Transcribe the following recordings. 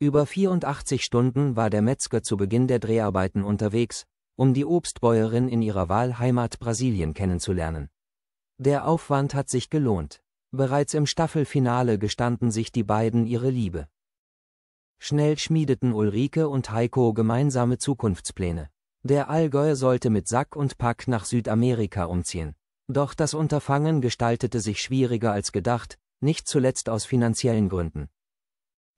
Über 84 Stunden war der Metzger zu Beginn der Dreharbeiten unterwegs, um die Obstbäuerin in ihrer Wahlheimat Brasilien kennenzulernen. Der Aufwand hat sich gelohnt. Bereits im Staffelfinale gestanden sich die beiden ihre Liebe. Schnell schmiedeten Ulrike und Heiko gemeinsame Zukunftspläne. Der Allgäu sollte mit Sack und Pack nach Südamerika umziehen. Doch das Unterfangen gestaltete sich schwieriger als gedacht, nicht zuletzt aus finanziellen Gründen.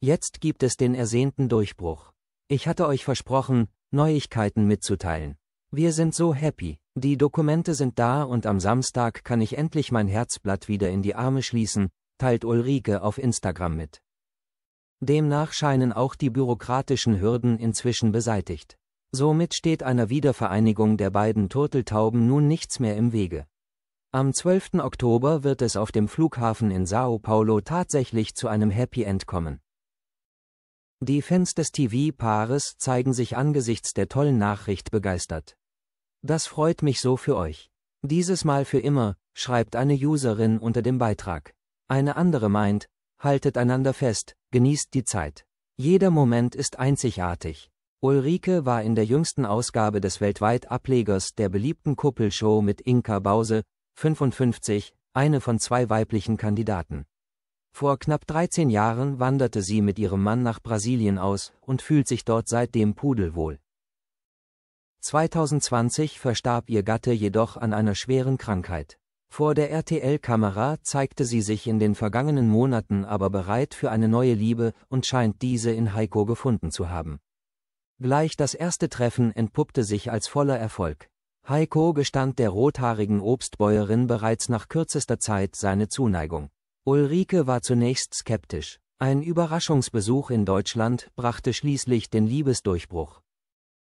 Jetzt gibt es den ersehnten Durchbruch. Ich hatte euch versprochen, Neuigkeiten mitzuteilen. Wir sind so happy. Die Dokumente sind da und am Samstag kann ich endlich mein Herzblatt wieder in die Arme schließen, teilt Ulrike auf Instagram mit. Demnach scheinen auch die bürokratischen Hürden inzwischen beseitigt. Somit steht einer Wiedervereinigung der beiden Turteltauben nun nichts mehr im Wege. Am 12. Oktober wird es auf dem Flughafen in Sao Paulo tatsächlich zu einem Happy End kommen. Die Fans des TV-Paares zeigen sich angesichts der tollen Nachricht begeistert. Das freut mich so für euch. Dieses Mal für immer, schreibt eine Userin unter dem Beitrag. Eine andere meint, haltet einander fest, genießt die Zeit. Jeder Moment ist einzigartig. Ulrike war in der jüngsten Ausgabe des weltweit Ablegers der beliebten Kuppelshow mit Inka Bause, 55, eine von zwei weiblichen Kandidaten. Vor knapp 13 Jahren wanderte sie mit ihrem Mann nach Brasilien aus und fühlt sich dort seitdem pudelwohl. 2020 verstarb ihr Gatte jedoch an einer schweren Krankheit. Vor der RTL-Kamera zeigte sie sich in den vergangenen Monaten aber bereit für eine neue Liebe und scheint diese in Heiko gefunden zu haben. Gleich das erste Treffen entpuppte sich als voller Erfolg. Heiko gestand der rothaarigen Obstbäuerin bereits nach kürzester Zeit seine Zuneigung. Ulrike war zunächst skeptisch. Ein Überraschungsbesuch in Deutschland brachte schließlich den Liebesdurchbruch.